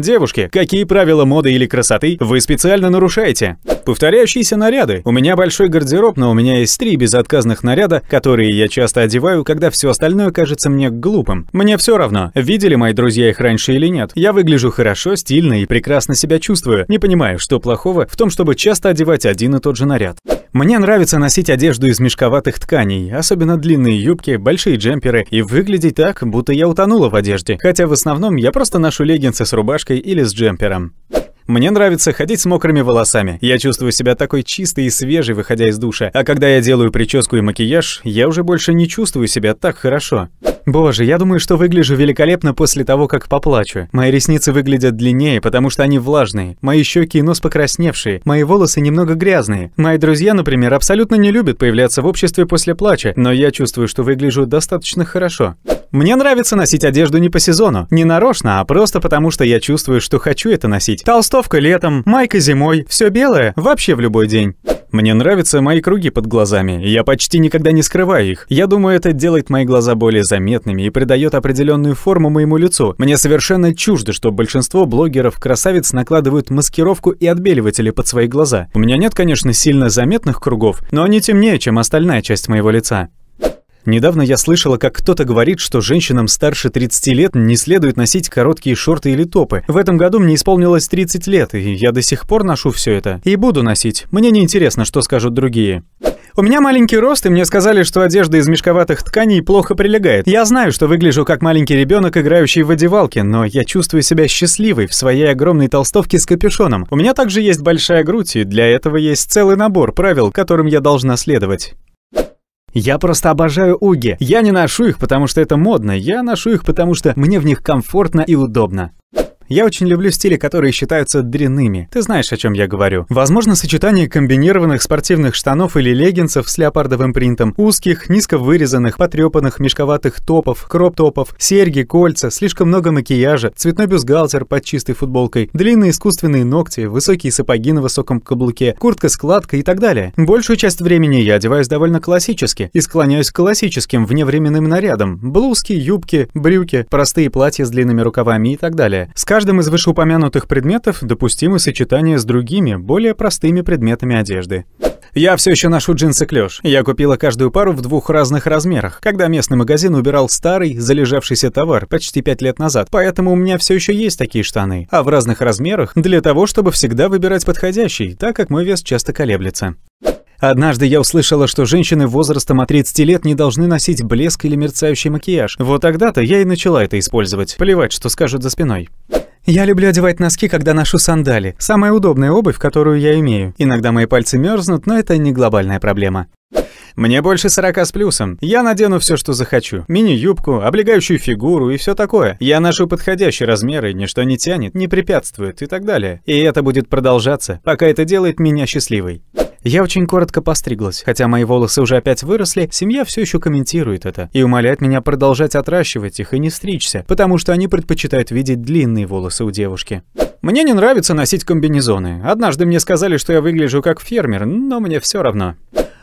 Девушки, какие правила моды или красоты вы специально нарушаете? Повторяющиеся наряды. У меня большой гардероб, но у меня есть три безотказных наряда, которые я часто одеваю, когда все остальное кажется мне глупым. Мне все равно, видели мои друзья их раньше или нет. Я выгляжу хорошо, стильно и прекрасно себя чувствую. Не понимаю, что плохого в том, чтобы часто одевать один и тот же наряд. Мне нравится носить одежду из мешковатых тканей, особенно длинные юбки, большие джемперы, и выглядеть так, будто я утонула в одежде, хотя в основном я просто ношу леггинсы с рубашкой или с джемпером. Мне нравится ходить с мокрыми волосами. Я чувствую себя такой чистой и свежей, выходя из душа. А когда я делаю прическу и макияж, я уже больше не чувствую себя так хорошо. Боже, я думаю, что выгляжу великолепно после того, как поплачу. Мои ресницы выглядят длиннее, потому что они влажные. Мои щеки и нос покрасневшие. Мои волосы немного грязные. Мои друзья, например, абсолютно не любят появляться в обществе после плача, но я чувствую, что выгляжу достаточно хорошо. Мне нравится носить одежду не по сезону, не нарочно, а просто потому, что я чувствую, что хочу это носить. Толстовка летом, майка зимой, все белое, вообще в любой день. Мне нравятся мои круги под глазами, я почти никогда не скрываю их. Я думаю, это делает мои глаза более заметными и придает определенную форму моему лицу. Мне совершенно чуждо, что большинство блогеров-красавиц накладывают маскировку и отбеливатели под свои глаза. У меня нет, конечно, сильно заметных кругов, но они темнее, чем остальная часть моего лица. Недавно я слышала, как кто-то говорит, что женщинам старше 30 лет не следует носить короткие шорты или топы. В этом году мне исполнилось 30 лет, и я до сих пор ношу все это. И буду носить. Мне не интересно, что скажут другие. У меня маленький рост, и мне сказали, что одежда из мешковатых тканей плохо прилегает. Я знаю, что выгляжу как маленький ребенок, играющий в одевалке, но я чувствую себя счастливой в своей огромной толстовке с капюшоном. У меня также есть большая грудь, и для этого есть целый набор правил, которым я должна следовать. Я просто обожаю уги. Я не ношу их, потому что это модно. Я ношу их, потому что мне в них комфортно и удобно. Я очень люблю стили, которые считаются дрянными. Ты знаешь, о чем я говорю. Возможно, сочетание комбинированных спортивных штанов или леггинсов с леопардовым принтом, узких, низко вырезанных, потрепанных, мешковатых топов, кроп-топов, серьги, кольца, слишком много макияжа, цветной бюстгальтер под чистой футболкой, длинные искусственные ногти, высокие сапоги на высоком каблуке, куртка-складка и так далее. Большую часть времени я одеваюсь довольно классически и склоняюсь к классическим вневременным нарядам. Блузки, юбки, брюки, простые платья с длинными рукавами и так далее каждом из вышеупомянутых предметов допустимы сочетания с другими, более простыми предметами одежды. Я все еще ношу джинсы клеш. Я купила каждую пару в двух разных размерах, когда местный магазин убирал старый, залежавшийся товар почти пять лет назад, поэтому у меня все еще есть такие штаны, а в разных размерах для того, чтобы всегда выбирать подходящий, так как мой вес часто колеблется. Однажды я услышала, что женщины возрастом от 30 лет не должны носить блеск или мерцающий макияж. Вот тогда-то я и начала это использовать. Плевать, что скажут за спиной. Я люблю одевать носки, когда ношу сандали. Самая удобная обувь, которую я имею. Иногда мои пальцы мерзнут, но это не глобальная проблема. Мне больше 40 с плюсом. Я надену все, что захочу. Мини-юбку, облегающую фигуру и все такое. Я ношу подходящие размеры, и ничто не тянет, не препятствует и так далее. И это будет продолжаться, пока это делает меня счастливой. Я очень коротко постриглась, хотя мои волосы уже опять выросли, семья все еще комментирует это и умоляет меня продолжать отращивать их и не стричься, потому что они предпочитают видеть длинные волосы у девушки. Мне не нравится носить комбинезоны. Однажды мне сказали, что я выгляжу как фермер, но мне все равно.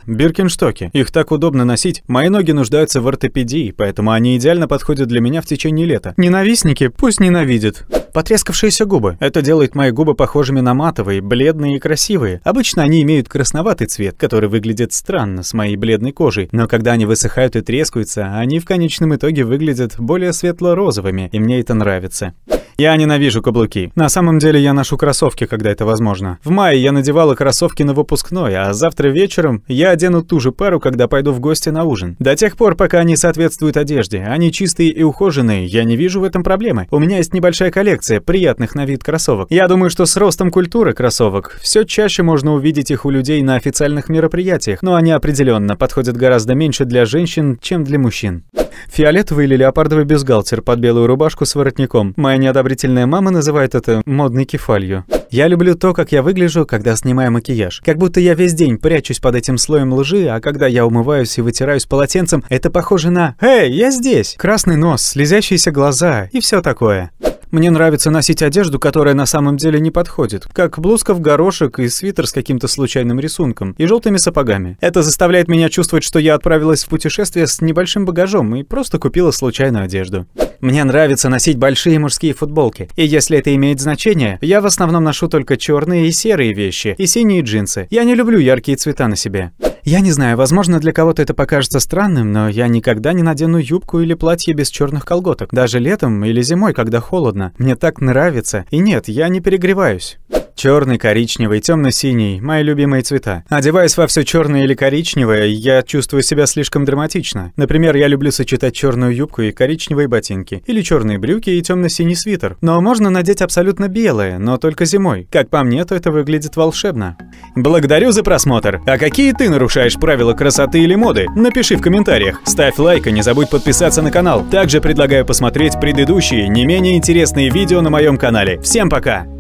Биркинштоки. Их так удобно носить. Мои ноги нуждаются в ортопедии, поэтому они идеально подходят для меня в течение лета. Ненавистники пусть ненавидят. Потрескавшиеся губы. Это делает мои губы похожими на матовые, бледные и красивые. Обычно они имеют красноватый цвет, который выглядит странно с моей бледной кожей, но когда они высыхают и трескаются, они в конечном итоге выглядят более светло-розовыми, и мне это нравится. Я ненавижу каблуки. На самом деле я ношу кроссовки, когда это возможно. В мае я надевала кроссовки на выпускной, а завтра вечером я одену ту же пару, когда пойду в гости на ужин. До тех пор, пока они соответствуют одежде, они чистые и ухоженные, я не вижу в этом проблемы. У меня есть небольшая коллекция приятных на вид кроссовок. Я думаю, что с ростом культуры кроссовок все чаще можно увидеть их у людей на официальных мероприятиях, но они определенно подходят гораздо меньше для женщин, чем для мужчин. Фиолетовый или леопардовый бюстгальтер под белую рубашку с воротником. Моя неодобрительная мама называет это модной кефалью. Я люблю то, как я выгляжу, когда снимаю макияж. Как будто я весь день прячусь под этим слоем лжи, а когда я умываюсь и вытираюсь полотенцем, это похоже на «Эй, я здесь!» Красный нос, слезящиеся глаза и все такое. Мне нравится носить одежду, которая на самом деле не подходит, как блузка в горошек и свитер с каким-то случайным рисунком, и желтыми сапогами. Это заставляет меня чувствовать, что я отправилась в путешествие с небольшим багажом и просто купила случайную одежду. Мне нравится носить большие мужские футболки, и если это имеет значение, я в основном ношу только черные и серые вещи, и синие джинсы. Я не люблю яркие цвета на себе. Я не знаю, возможно, для кого-то это покажется странным, но я никогда не надену юбку или платье без черных колготок, даже летом или зимой, когда холодно. Мне так нравится. И нет, я не перегреваюсь. Черный, коричневый, темно-синий – мои любимые цвета. Одеваясь во все черное или коричневое, я чувствую себя слишком драматично. Например, я люблю сочетать черную юбку и коричневые ботинки, или черные брюки и темно-синий свитер. Но можно надеть абсолютно белое, но только зимой. Как по мне, то это выглядит волшебно. Благодарю за просмотр! А какие ты нарушаешь правила красоты или моды? Напиши в комментариях. Ставь лайк и не забудь подписаться на канал. Также предлагаю посмотреть предыдущие, не менее интересные видео на моем канале. Всем пока!